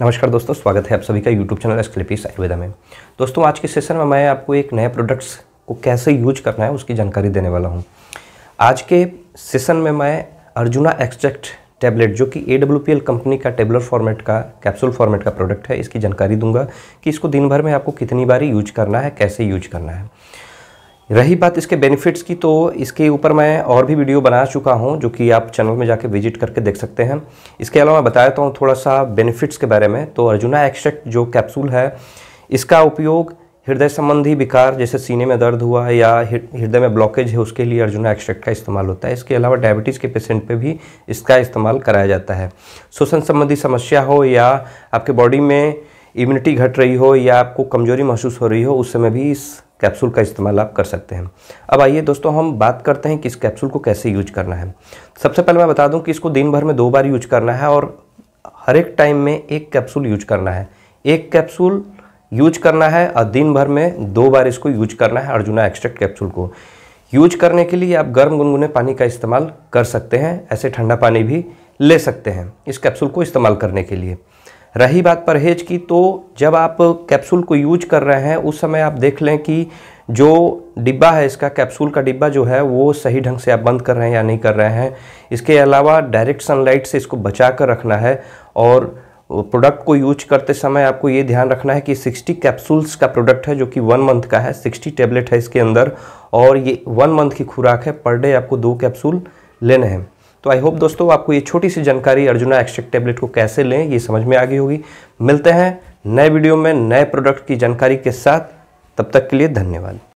नमस्कार दोस्तों स्वागत है आप सभी का यूट्यूब चैनल एस्कलिपिस आयुर्वेदा में दोस्तों आज के सेशन में मैं आपको एक नए प्रोडक्ट्स को कैसे यूज करना है उसकी जानकारी देने वाला हूँ आज के सेशन में मैं अर्जुना एक्सट्रैक्ट टैबलेट जो कि ए कंपनी का टेबलर फॉर्मेट का कैप्सूल फॉर्मेट का प्रोडक्ट है इसकी जानकारी दूंगा कि इसको दिन भर में आपको कितनी बार यूज करना है कैसे यूज करना है रही बात इसके बेनिफिट्स की तो इसके ऊपर मैं और भी वीडियो बना चुका हूं जो कि आप चैनल में जाके विजिट करके देख सकते हैं इसके अलावा मैं बताया तो हूं थोड़ा सा बेनिफिट्स के बारे में तो अर्जुना एक्सट्रैक्ट जो कैप्सूल है इसका उपयोग हृदय संबंधी विकार जैसे सीने में दर्द हुआ या हृदय में ब्लॉकेज है उसके लिए अर्जुना एक्सट्रैक्ट का इस्तेमाल होता है इसके अलावा डायबिटीज़ के पेशेंट पे भी इसका इस्तेमाल कराया जाता है श्वसन संबंधी समस्या हो या आपके बॉडी में इम्यूनिटी घट रही हो या आपको कमजोरी महसूस हो रही हो उस समय भी इस कैप्सूल का इस्तेमाल आप कर सकते हैं अब आइए दोस्तों हम बात करते हैं कि इस कैप्सूल को कैसे यूज करना है सबसे पहले मैं बता दूं कि इसको दिन भर में दो बार यूज करना है और हर एक टाइम में एक कैप्सूल यूज करना है एक कैप्सूल यूज करना है और दिन भर में दो बार इसको यूज करना है अर्जुना एक्सट्रैक्ट कैप्सूल को यूज करने के लिए आप गर्म गुनगुने पानी का इस्तेमाल कर सकते हैं ऐसे ठंडा पानी भी ले सकते हैं इस कैप्सूल को इस्तेमाल करने के लिए रही बात परहेज की तो जब आप कैप्सूल को यूज कर रहे हैं उस समय आप देख लें कि जो डिब्बा है इसका कैप्सूल का डिब्बा जो है वो सही ढंग से आप बंद कर रहे हैं या नहीं कर रहे हैं इसके अलावा डायरेक्ट सनलाइट से इसको बचा कर रखना है और प्रोडक्ट को यूज करते समय आपको ये ध्यान रखना है कि 60 कैप्सूल्स का प्रोडक्ट है जो कि वन मंथ का है 60 टेबलेट है इसके अंदर और ये वन मंथ की खुराक है पर डे आपको दो कैप्सूल लेने हैं तो आई होप दोस्तों आपको ये छोटी सी जानकारी अर्जुना एक्सट्रैक्ट टेबलेट को कैसे लें ये समझ में आ गई होगी मिलते हैं नए वीडियो में नए प्रोडक्ट की जानकारी के साथ तब तक के लिए धन्यवाद